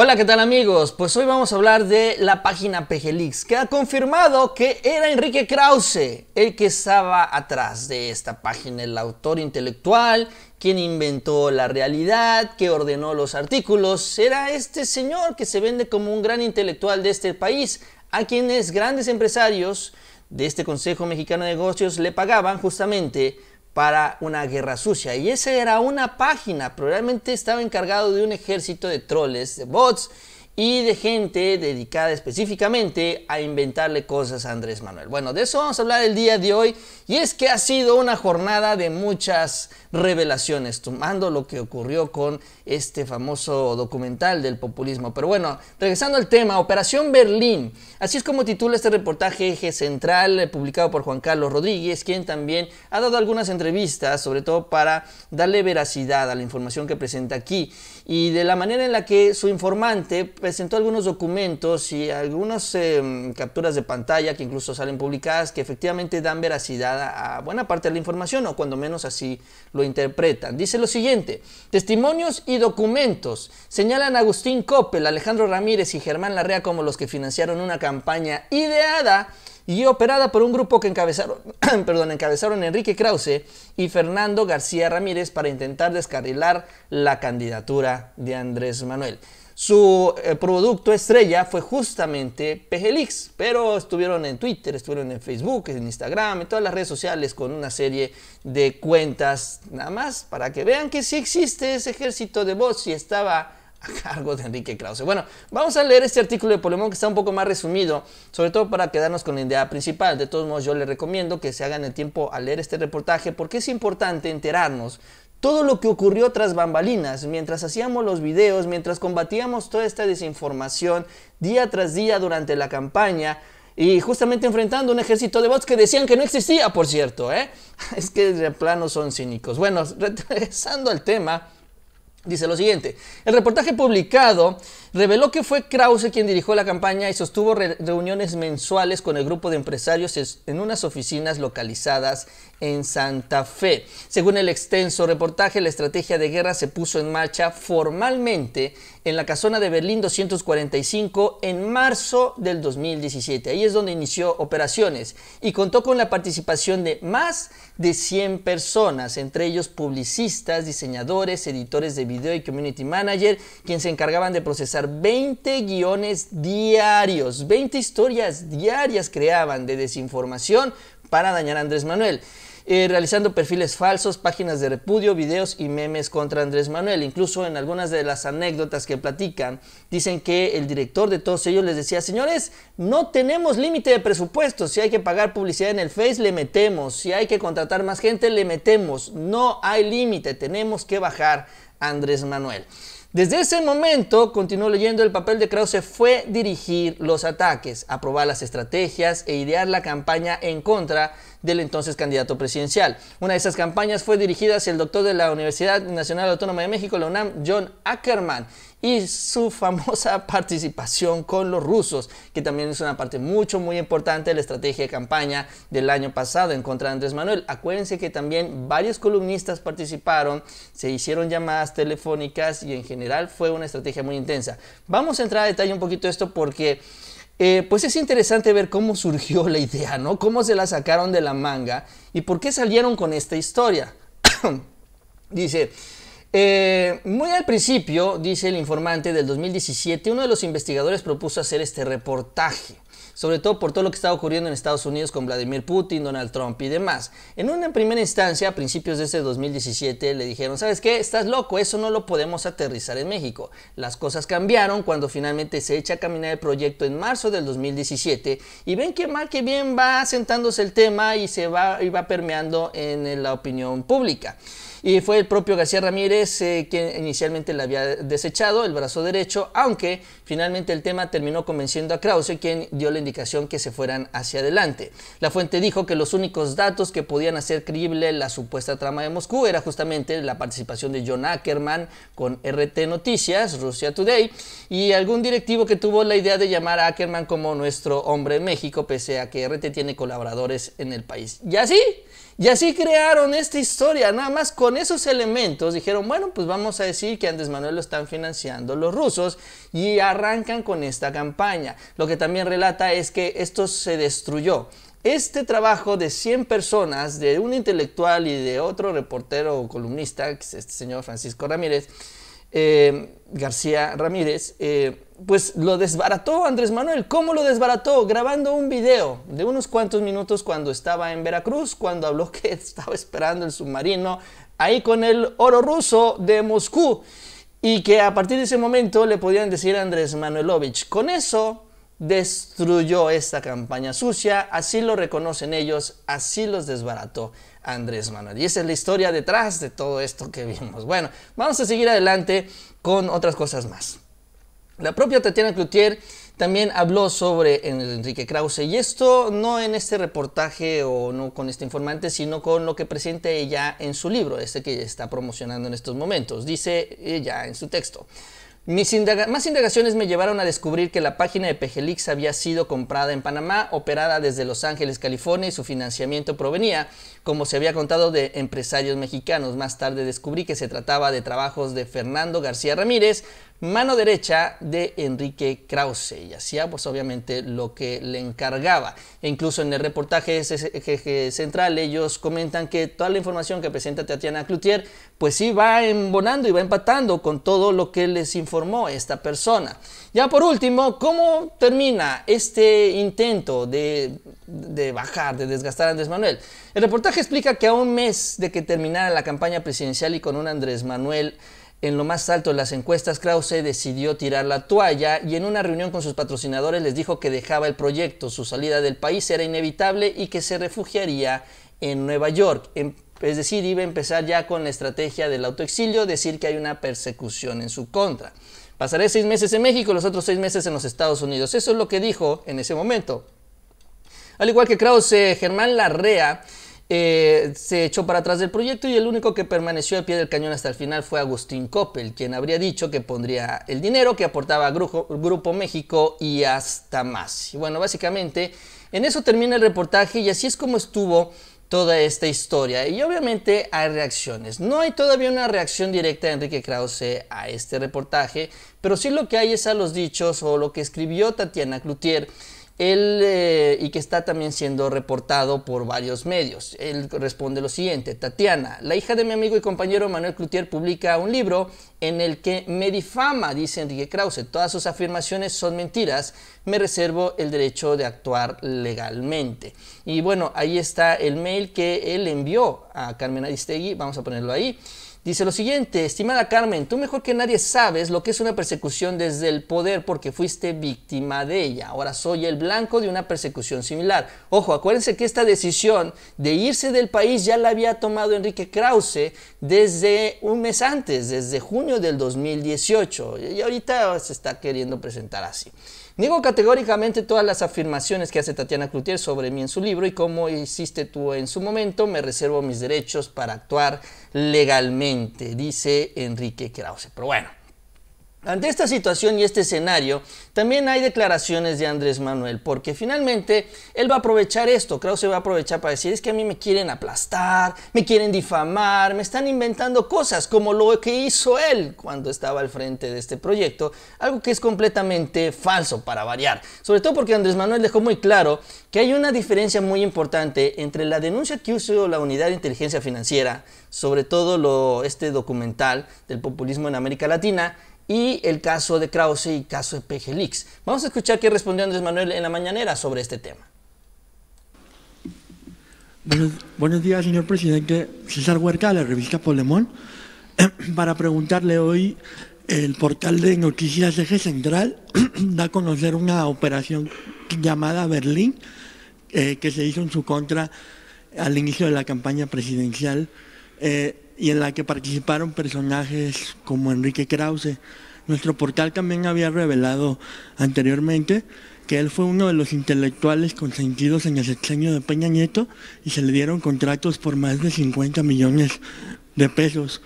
Hola, ¿qué tal amigos? Pues hoy vamos a hablar de la página PGLix, que ha confirmado que era Enrique Krause el que estaba atrás de esta página, el autor intelectual, quien inventó la realidad, que ordenó los artículos, era este señor que se vende como un gran intelectual de este país, a quienes grandes empresarios de este Consejo Mexicano de Negocios le pagaban justamente para una guerra sucia. Y esa era una página, probablemente estaba encargado de un ejército de troles, de bots, y de gente dedicada específicamente a inventarle cosas a Andrés Manuel. Bueno, de eso vamos a hablar el día de hoy y es que ha sido una jornada de muchas revelaciones, tomando lo que ocurrió con este famoso documental del populismo. Pero bueno, regresando al tema, Operación Berlín, así es como titula este reportaje Eje Central eh, publicado por Juan Carlos Rodríguez, quien también ha dado algunas entrevistas, sobre todo para darle veracidad a la información que presenta aquí y de la manera en la que su informante presentó algunos documentos y algunas em, capturas de pantalla que incluso salen publicadas que efectivamente dan veracidad a buena parte de la información o cuando menos así lo interpretan. Dice lo siguiente, testimonios y documentos señalan a Agustín Coppel, Alejandro Ramírez y Germán Larrea como los que financiaron una campaña ideada y operada por un grupo que encabezaron, perdón, encabezaron Enrique Krause y Fernando García Ramírez para intentar descarrilar la candidatura de Andrés Manuel. Su eh, producto estrella fue justamente PGLix, pero estuvieron en Twitter, estuvieron en Facebook, en Instagram, en todas las redes sociales con una serie de cuentas nada más para que vean que sí existe ese ejército de voz y estaba a cargo de Enrique Krause. Bueno, vamos a leer este artículo de Polemón que está un poco más resumido, sobre todo para quedarnos con la idea principal. De todos modos, yo les recomiendo que se hagan el tiempo a leer este reportaje porque es importante enterarnos todo lo que ocurrió tras bambalinas, mientras hacíamos los videos, mientras combatíamos toda esta desinformación día tras día durante la campaña y justamente enfrentando un ejército de bots que decían que no existía, por cierto, ¿eh? Es que de plano son cínicos. Bueno, regresando al tema, dice lo siguiente, el reportaje publicado reveló que fue Krause quien dirigió la campaña y sostuvo reuniones mensuales con el grupo de empresarios en unas oficinas localizadas en Santa Fe. Según el extenso reportaje, la estrategia de guerra se puso en marcha formalmente en la casona de Berlín 245 en marzo del 2017. Ahí es donde inició operaciones y contó con la participación de más de 100 personas, entre ellos publicistas, diseñadores, editores de video y community manager, quienes se encargaban de procesar 20 guiones diarios, 20 historias diarias creaban de desinformación para dañar a Andrés Manuel. Eh, realizando perfiles falsos, páginas de repudio, videos y memes contra Andrés Manuel. Incluso en algunas de las anécdotas que platican, dicen que el director de todos ellos les decía, señores, no tenemos límite de presupuesto, si hay que pagar publicidad en el Face, le metemos, si hay que contratar más gente, le metemos, no hay límite, tenemos que bajar a Andrés Manuel. Desde ese momento, continuó leyendo, el papel de Krause fue dirigir los ataques, aprobar las estrategias e idear la campaña en contra del entonces candidato presidencial. Una de esas campañas fue dirigida hacia el doctor de la Universidad Nacional Autónoma de México, la UNAM, John Ackerman, y su famosa participación con los rusos, que también es una parte mucho, muy importante de la estrategia de campaña del año pasado en contra de Andrés Manuel. Acuérdense que también varios columnistas participaron, se hicieron llamadas telefónicas y en general fue una estrategia muy intensa. Vamos a entrar a detalle un poquito esto porque... Eh, pues es interesante ver cómo surgió la idea, ¿no? Cómo se la sacaron de la manga y por qué salieron con esta historia. dice, eh, muy al principio, dice el informante del 2017, uno de los investigadores propuso hacer este reportaje sobre todo por todo lo que estaba ocurriendo en Estados Unidos con Vladimir Putin, Donald Trump y demás. En una primera instancia, a principios de ese 2017, le dijeron, ¿sabes qué? Estás loco, eso no lo podemos aterrizar en México. Las cosas cambiaron cuando finalmente se echa a caminar el proyecto en marzo del 2017 y ven que mal que bien va asentándose el tema y se va, y va permeando en la opinión pública. Y fue el propio García Ramírez eh, quien inicialmente la había desechado, el brazo derecho, aunque finalmente el tema terminó convenciendo a Krause, quien dio la indicación que se fueran hacia adelante. La fuente dijo que los únicos datos que podían hacer creíble la supuesta trama de Moscú era justamente la participación de John Ackerman con RT Noticias, Russia Today, y algún directivo que tuvo la idea de llamar a Ackerman como nuestro hombre en México, pese a que RT tiene colaboradores en el país. Y así y así crearon esta historia, nada más con esos elementos dijeron, bueno, pues vamos a decir que Andrés Manuel lo están financiando los rusos y arrancan con esta campaña. Lo que también relata es que esto se destruyó. Este trabajo de 100 personas, de un intelectual y de otro reportero o columnista, que es este señor Francisco Ramírez, eh, García Ramírez, eh, pues lo desbarató Andrés Manuel. ¿Cómo lo desbarató? Grabando un video de unos cuantos minutos cuando estaba en Veracruz, cuando habló que estaba esperando el submarino ahí con el oro ruso de Moscú y que a partir de ese momento le podían decir a Andrés Manuelovich. Con eso destruyó esta campaña sucia, así lo reconocen ellos, así los desbarató Andrés Manuel. Y esa es la historia detrás de todo esto que vimos. Bueno, vamos a seguir adelante con otras cosas más. La propia Tatiana Cloutier también habló sobre Enrique Krause y esto no en este reportaje o no con este informante, sino con lo que presenta ella en su libro, este que está promocionando en estos momentos. Dice ella en su texto. Mis más indagaciones me llevaron a descubrir que la página de Pegelix había sido comprada en Panamá, operada desde Los Ángeles, California, y su financiamiento provenía, como se había contado, de empresarios mexicanos. Más tarde descubrí que se trataba de trabajos de Fernando García Ramírez, mano derecha de Enrique Krause y hacía pues obviamente lo que le encargaba. E incluso en el reportaje central ellos comentan que toda la información que presenta Tatiana Cloutier pues sí va embonando y va empatando con todo lo que les informó esta persona. Ya por último, ¿cómo termina este intento de bajar, de desgastar a Andrés Manuel? El reportaje explica que a un mes de que terminara la campaña presidencial y con un Andrés Manuel en lo más alto de las encuestas, Krause decidió tirar la toalla y en una reunión con sus patrocinadores les dijo que dejaba el proyecto, su salida del país era inevitable y que se refugiaría en Nueva York. Em, es decir, iba a empezar ya con la estrategia del autoexilio, decir que hay una persecución en su contra. Pasaré seis meses en México los otros seis meses en los Estados Unidos. Eso es lo que dijo en ese momento. Al igual que Krause, Germán Larrea eh, se echó para atrás del proyecto y el único que permaneció al pie del cañón hasta el final fue Agustín Coppel, quien habría dicho que pondría el dinero que aportaba Grupo, México y hasta más. Y bueno, básicamente en eso termina el reportaje y así es como estuvo toda esta historia. Y obviamente hay reacciones. No hay todavía una reacción directa de Enrique Krause a este reportaje, pero sí lo que hay es a los dichos o lo que escribió Tatiana Cloutier él, eh, y que está también siendo reportado por varios medios. Él responde lo siguiente, Tatiana, la hija de mi amigo y compañero Manuel Cloutier publica un libro en el que me difama, dice Enrique Krause, todas sus afirmaciones son mentiras, me reservo el derecho de actuar legalmente. Y bueno, ahí está el mail que él envió a Carmen Aristegui, vamos a ponerlo ahí. Dice lo siguiente, estimada Carmen, tú mejor que nadie sabes lo que es una persecución desde el poder porque fuiste víctima de ella. Ahora soy el blanco de una persecución similar. Ojo, acuérdense que esta decisión de irse del país ya la había tomado Enrique Krause desde un mes antes, desde junio del 2018. Y ahorita se está queriendo presentar así. Niego categóricamente todas las afirmaciones que hace Tatiana Cloutier sobre mí en su libro y cómo hiciste tú en su momento. Me reservo mis derechos para actuar legalmente dice Enrique Krause. Pero bueno, ante esta situación y este escenario, también hay declaraciones de Andrés Manuel, porque finalmente él va a aprovechar esto, creo se va a aprovechar para decir, es que a mí me quieren aplastar, me quieren difamar, me están inventando cosas, como lo que hizo él cuando estaba al frente de este proyecto, algo que es completamente falso para variar, sobre todo porque Andrés Manuel dejó muy claro que hay una diferencia muy importante entre la denuncia que hizo la Unidad de Inteligencia Financiera, sobre todo este documental del populismo en América Latina, y el caso de Krause y caso de PGLix. Vamos a escuchar qué respondió Andrés Manuel en la mañanera sobre este tema. Buenos, días, señor presidente. César Huerta, de la revista Polemón, para preguntarle hoy el portal de noticias Eje Central da a conocer una operación llamada Berlín, eh, que se hizo en su contra al inicio de la campaña presidencial. Eh, y en la que participaron personajes como Enrique Krause. Nuestro portal también había revelado anteriormente que él fue uno de los intelectuales consentidos en el sexenio de Peña Nieto y se le dieron contratos por más de 50 millones de pesos.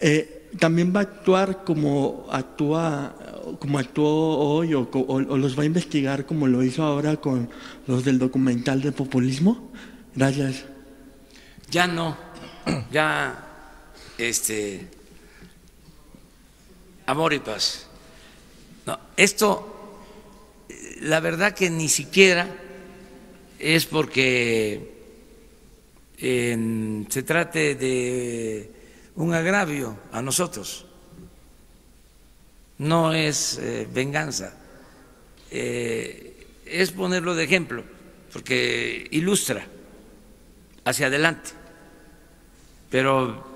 Eh, también va a actuar como actúa como actuó hoy o, los va a investigar como lo hizo ahora con los del documental de populismo? Gracias. Ya no, ya este, amor y paz. esto, la verdad que ni siquiera es porque se trate de un agravio a nosotros, no es eh, venganza, eh, es ponerlo de ejemplo, porque ilustra hacia adelante, pero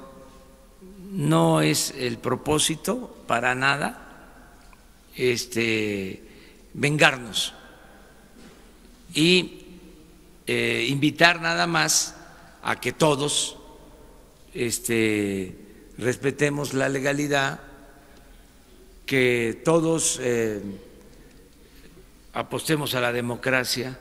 no es el propósito para nada este, vengarnos y eh, invitar nada más a que todos este, respetemos la legalidad, que todos eh, apostemos a la democracia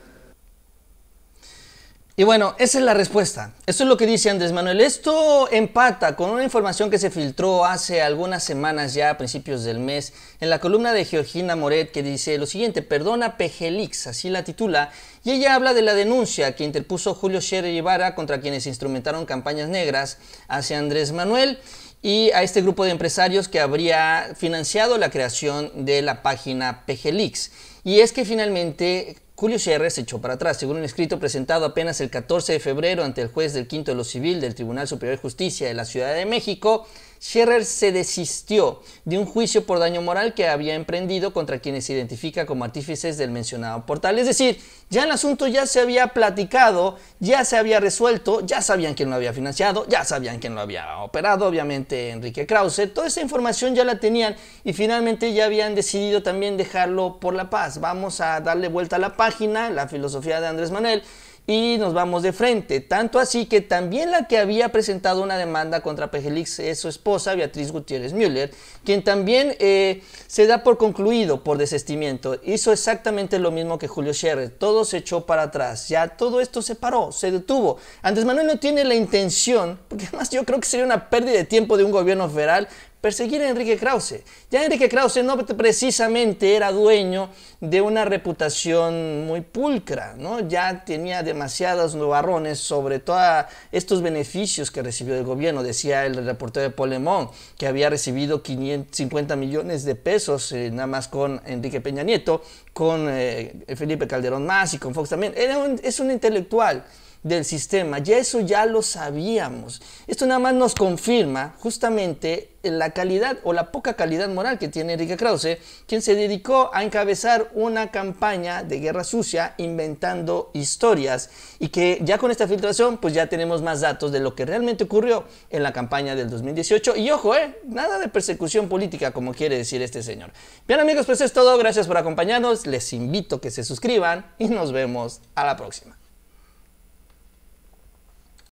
y bueno, esa es la respuesta. Eso es lo que dice Andrés Manuel. Esto empata con una información que se filtró hace algunas semanas ya, a principios del mes, en la columna de Georgina Moret que dice lo siguiente, perdona PGLIX, así la titula, y ella habla de la denuncia que interpuso Julio Scherer Ibarra contra quienes instrumentaron campañas negras hacia Andrés Manuel y a este grupo de empresarios que habría financiado la creación de la página PGLIX. Y es que finalmente Julio Cierre se echó para atrás, según un escrito presentado apenas el 14 de febrero ante el juez del quinto de lo civil del Tribunal Superior de Justicia de la Ciudad de México, Scherer se desistió de un juicio por daño moral que había emprendido contra quienes se identifica como artífices del mencionado portal. Es decir, ya el asunto ya se había platicado, ya se había resuelto, ya sabían quién lo había financiado, ya sabían quién lo había operado, obviamente Enrique Krause. Toda esa información ya la tenían y finalmente ya habían decidido también dejarlo por la paz. Vamos a darle vuelta a la página, la filosofía de Andrés Manuel, y nos vamos de frente. Tanto así que también la que había presentado una demanda contra Pejelix es su esposa, Beatriz Gutiérrez Müller, quien también eh, se da por concluido por desestimiento. Hizo exactamente lo mismo que Julio Scherer. Todo se echó para atrás. Ya todo esto se paró, se detuvo. Andrés Manuel no tiene la intención, porque además yo creo que sería una pérdida de tiempo de un gobierno federal perseguir a Enrique Krause. Ya Enrique Krause no precisamente era dueño de una reputación muy pulcra, ¿no? ya tenía demasiados nubarrones sobre todos estos beneficios que recibió el gobierno. Decía el reportero de Polemón que había recibido 550 millones de pesos eh, nada más con Enrique Peña Nieto, con eh, Felipe Calderón Más y con Fox también. Era es un intelectual del sistema. Ya eso ya lo sabíamos. Esto nada más nos confirma justamente la calidad o la poca calidad moral que tiene Enrique Krause, quien se dedicó a encabezar una campaña de guerra sucia inventando historias y que ya con esta filtración pues ya tenemos más datos de lo que realmente ocurrió en la campaña del 2018 y ojo, eh, nada de persecución política como quiere decir este señor. Bien amigos, pues es todo, gracias por acompañarnos, les invito a que se suscriban y nos vemos a la próxima.